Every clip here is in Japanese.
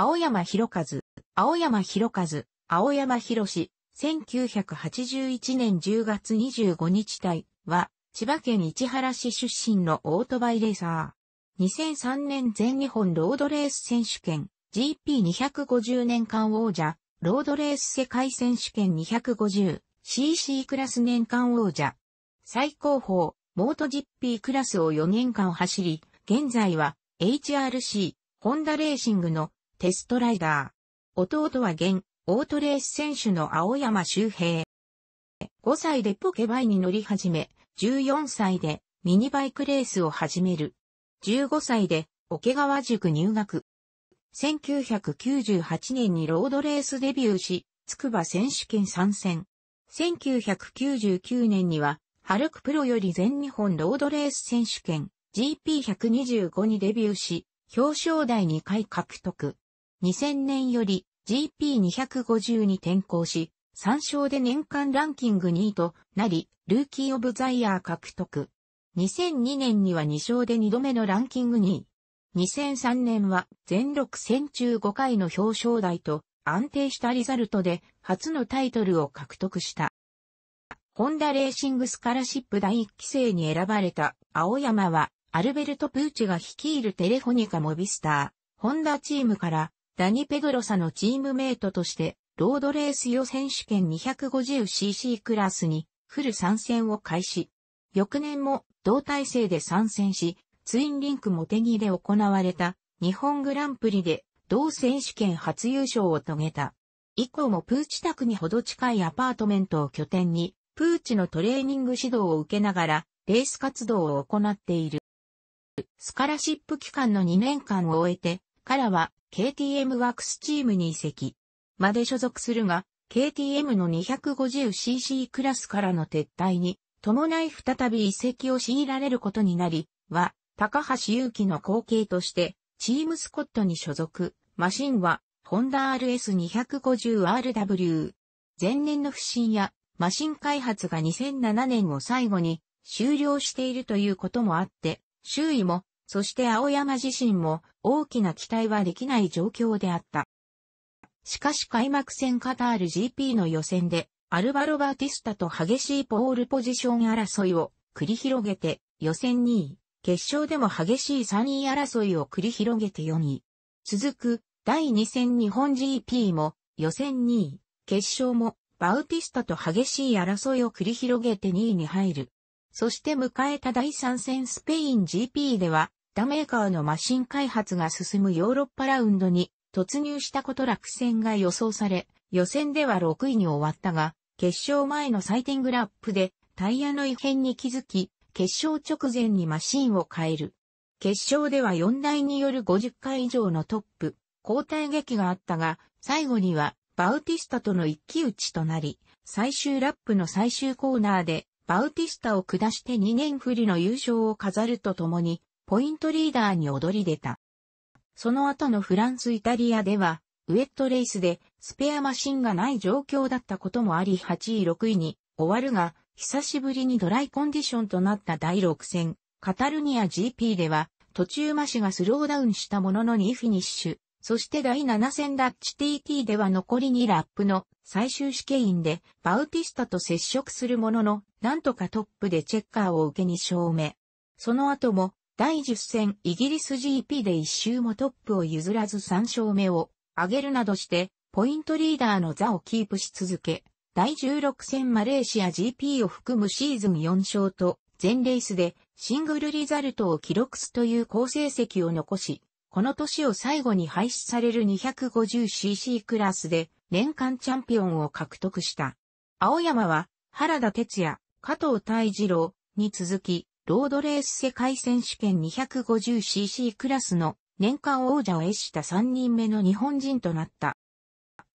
青山博和、青山博和、青山博士、1981年10月25日体は、千葉県市原市出身のオートバイレーサー。2003年全日本ロードレース選手権、GP250 年間王者、ロードレース世界選手権 250cc クラス年間王者。最高峰、モート GP クラスを4年間走り、現在は HRC、ホンダレーシングのテストライダー。弟は現、オートレース選手の青山周平。5歳でポケバイに乗り始め、14歳でミニバイクレースを始める。15歳で桶川塾入学。1998年にロードレースデビューし、筑波選手権参戦。1999年には、ハルクプロより全日本ロードレース選手権 GP125 にデビューし、表彰台2回獲得。2000年より GP250 に転向し、3勝で年間ランキング2位となり、ルーキーオブザイヤー獲得。2002年には2勝で2度目のランキング2位。2003年は全6戦中5回の表彰台と安定したリザルトで初のタイトルを獲得した。ホンダレーシングスカラシップ第1期生に選ばれた青山はアルベルト・プーチが率いるテレフォニカ・モビスター、ホンダチームからダニ・ペドロサのチームメイトとして、ロードレース予選手権 250cc クラスにフル参戦を開始。翌年も同体制で参戦し、ツインリンクモテギで行われた日本グランプリで同選手権初優勝を遂げた。以降もプーチ宅にほど近いアパートメントを拠点に、プーチのトレーニング指導を受けながら、レース活動を行っている。スカラシップ期間の2年間を終えて、からは KTM ワークスチームに移籍。まで所属するが、KTM の 250cc クラスからの撤退に、伴い再び移籍を強いられることになり、は、高橋祐希の後継として、チームスコットに所属、マシンは、ホンダ RS250RW。前年の不振や、マシン開発が2007年を最後に終了しているということもあって、周囲もそして青山自身も大きな期待はできない状況であった。しかし開幕戦カタール GP の予選で、アルバロ・バーティスタと激しいポールポジション争いを繰り広げて、予選2位、決勝でも激しい3位争いを繰り広げて4位。続く、第2戦日本 GP も、予選2位、決勝も、バウティスタと激しい争いを繰り広げて2位に入る。そして迎えた第3戦スペイン GP では、他メーカーのマシン開発が進むヨーロッパラウンドに突入したこと落選が予想され、予選では6位に終わったが、決勝前の採点グラップでタイヤの異変に気づき、決勝直前にマシンを変える。決勝では4台による50回以上のトップ、交代劇があったが、最後にはバウティスタとの一騎打ちとなり、最終ラップの最終コーナーでバウティスタを下して2年振りの優勝を飾るとともに、ポイントリーダーに躍り出た。その後のフランス・イタリアでは、ウェットレースでスペアマシンがない状況だったこともあり8位6位に終わるが、久しぶりにドライコンディションとなった第6戦、カタルニア GP では、途中マシがスローダウンしたものの2フィニッシュ。そして第7戦ダッチ TT では残り2ラップの最終試験員でバウティスタと接触するものの、なんとかトップでチェッカーを受けに勝目。その後も第10戦イギリス GP で一周もトップを譲らず3勝目を挙げるなどして、ポイントリーダーの座をキープし続け、第16戦マレーシア GP を含むシーズン4勝と、全レースでシングルリザルトを記録すという好成績を残し、この年を最後に廃止される 250cc クラスで年間チャンピオンを獲得した。青山は原田哲也、加藤大二郎に続きロードレース世界選手権 250cc クラスの年間王者を得した3人目の日本人となった。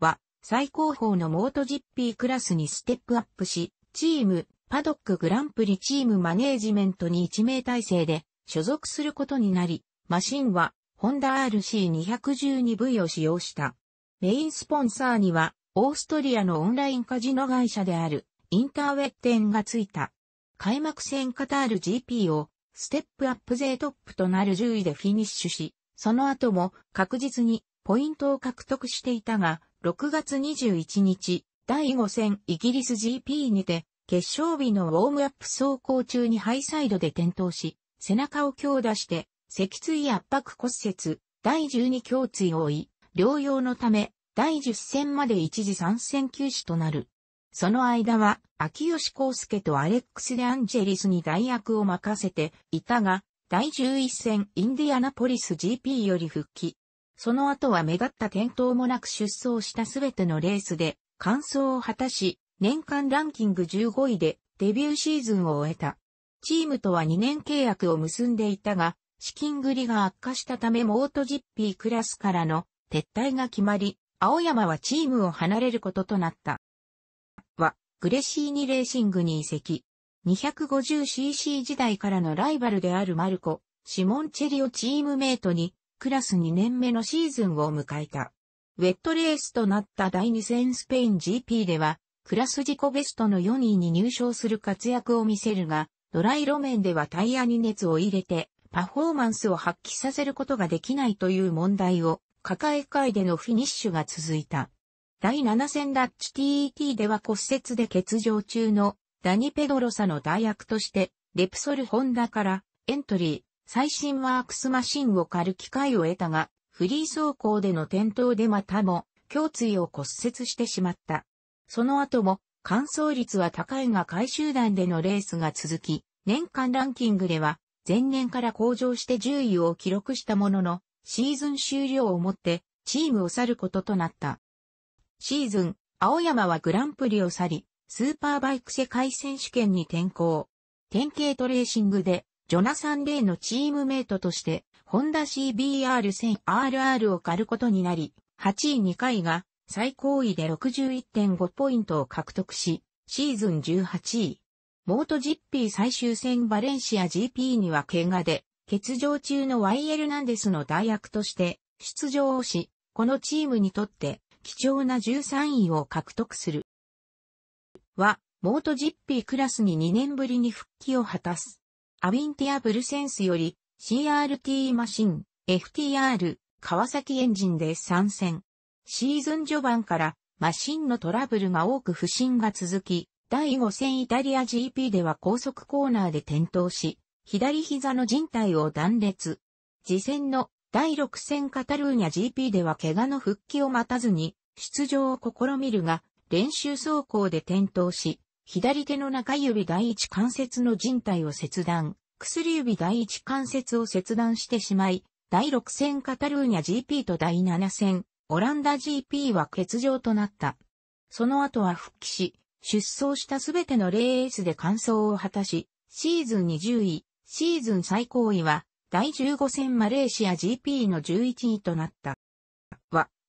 は、最高峰のモート GP クラスにステップアップし、チーム、パドックグランプリチームマネージメントに1名体制で所属することになり、マシンは、ホンダ RC212V を使用した。メインスポンサーには、オーストリアのオンラインカジノ会社である、インターウェッテンがついた。開幕戦カタール GP をステップアップ勢トップとなる10位でフィニッシュし、その後も確実にポイントを獲得していたが、6月21日、第5戦イギリス GP にて、決勝日のウォームアップ走行中にハイサイドで転倒し、背中を強打して、脊椎圧迫骨折、第12胸椎を負い、療養のため、第10戦まで一時参戦休止となる。その間は、秋吉康介とアレックス・デ・アンジェリスに代役を任せていたが、第11戦インディアナポリス GP より復帰。その後は目立った転倒もなく出走したすべてのレースで、完走を果たし、年間ランキング15位でデビューシーズンを終えた。チームとは2年契約を結んでいたが、資金繰りが悪化したためモートジッピークラスからの撤退が決まり、青山はチームを離れることとなった。グレシーニレーシングに移籍。250cc 時代からのライバルであるマルコ、シモンチェリオチームメイトに、クラス2年目のシーズンを迎えた。ウェットレースとなった第2戦スペイン GP では、クラス自己ベストの4位に入賞する活躍を見せるが、ドライ路面ではタイヤに熱を入れて、パフォーマンスを発揮させることができないという問題を、抱え会でのフィニッシュが続いた。第7戦ダッチ TET では骨折で欠場中のダニ・ペドロサの代役として、レプソル・ホンダからエントリー、最新ワークスマシンを狩る機会を得たが、フリー走行での転倒でまたも、胸椎を骨折してしまった。その後も、乾燥率は高いが回収団でのレースが続き、年間ランキングでは、前年から向上して10位を記録したものの、シーズン終了をもって、チームを去ることとなった。シーズン、青山はグランプリを去り、スーパーバイク世界選手権に転向。典型トレーシングで、ジョナサン・レイのチームメイトとして、ホンダ CBR1000RR を狩ることになり、8位2回が最高位で61.5ポイントを獲得し、シーズン18位。モートジッピー最終戦バレンシア GP には怪我で、欠場中のワイエルナンデスの代役として出場をし、このチームにとって貴重な13位を獲得する。は、モートジッピークラスに2年ぶりに復帰を果たす。アビンティアブルセンスより CRT マシン、FTR、川崎エンジンで参戦。シーズン序盤からマシンのトラブルが多く不振が続き、第5戦イタリア GP では高速コーナーで転倒し、左膝の靭帯を断裂。次戦の第6戦カタルーニャ GP では怪我の復帰を待たずに出場を試みるが、練習走行で転倒し、左手の中指第一関節の人帯を切断、薬指第一関節を切断してしまい、第6戦カタルーニャ GP と第7戦、オランダ GP は欠場となった。その後は復帰し、出走したすべてのレースで完走を果たし、シーズン20位、シーズン最高位は、第15戦マレーシア GP の11位となった。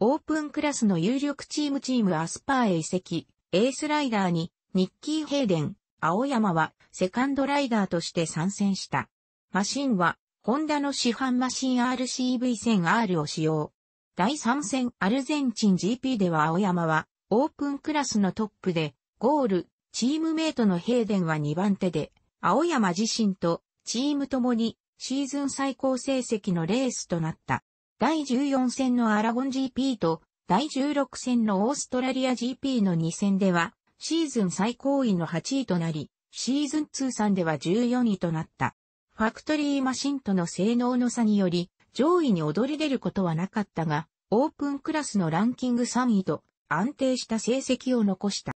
オープンクラスの有力チームチームアスパーへ移籍、エースライダーにニッキー・ヘイデン、青山はセカンドライダーとして参戦した。マシンはホンダの市販マシン RCV1000R を使用。第3戦アルゼンチン GP では青山はオープンクラスのトップでゴール、チームメイトのヘイデンは2番手で、青山自身とチームともにシーズン最高成績のレースとなった。第14戦のアラゴン GP と第16戦のオーストラリア GP の2戦では、シーズン最高位の8位となり、シーズン通算では14位となった。ファクトリーマシンとの性能の差により、上位に躍り出ることはなかったが、オープンクラスのランキング3位と安定した成績を残した。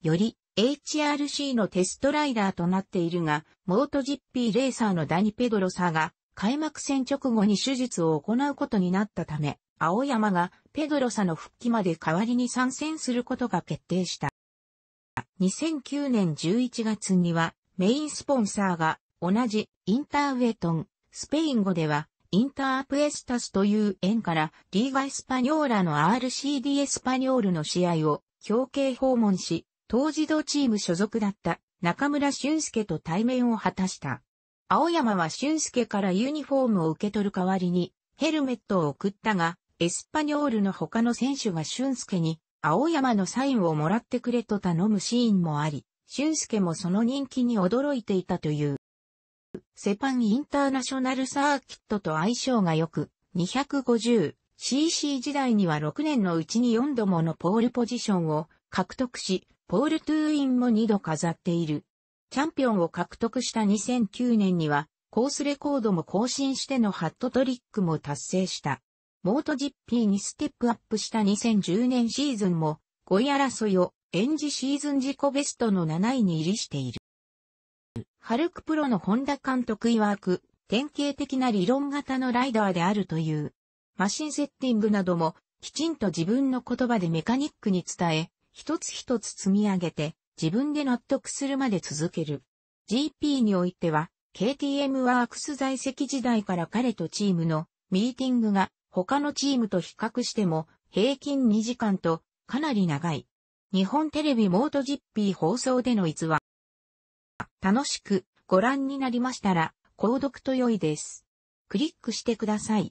より HRC のテストライダーとなっているが、モート GP レーサーのダニ・ペドロサが開幕戦直後に手術を行うことになったため、青山がペドロサの復帰まで代わりに参戦することが決定した。2009年11月にはメインスポンサーが同じインターウェトン、スペイン語ではインタープエスタスという縁からリーガ・エスパニョーラの RCD エスパニョールの試合を表敬訪問し、当時同チーム所属だった中村俊介と対面を果たした。青山は俊介からユニフォームを受け取る代わりに、ヘルメットを送ったが、エスパニョールの他の選手が俊介に、青山のサインをもらってくれと頼むシーンもあり、俊介もその人気に驚いていたという。セパンインターナショナルサーキットと相性が良く、250cc 時代には6年のうちに4度ものポールポジションを獲得し、ポールトゥーインも2度飾っている。チャンピオンを獲得した2009年には、コースレコードも更新してのハットトリックも達成した。モート GP にステップアップした2010年シーズンも、5位争いを、演じシーズン自己ベストの7位に入りしている。ハルクプロの本田監督曰く、典型的な理論型のライダーであるという。マシンセッティングなども、きちんと自分の言葉でメカニックに伝え、一つ一つ積み上げて、自分で納得するまで続ける。GP においては、KTM ワークス在籍時代から彼とチームのミーティングが他のチームと比較しても平均2時間とかなり長い。日本テレビモートジッピー放送での逸話。楽しくご覧になりましたら、購読と良いです。クリックしてください。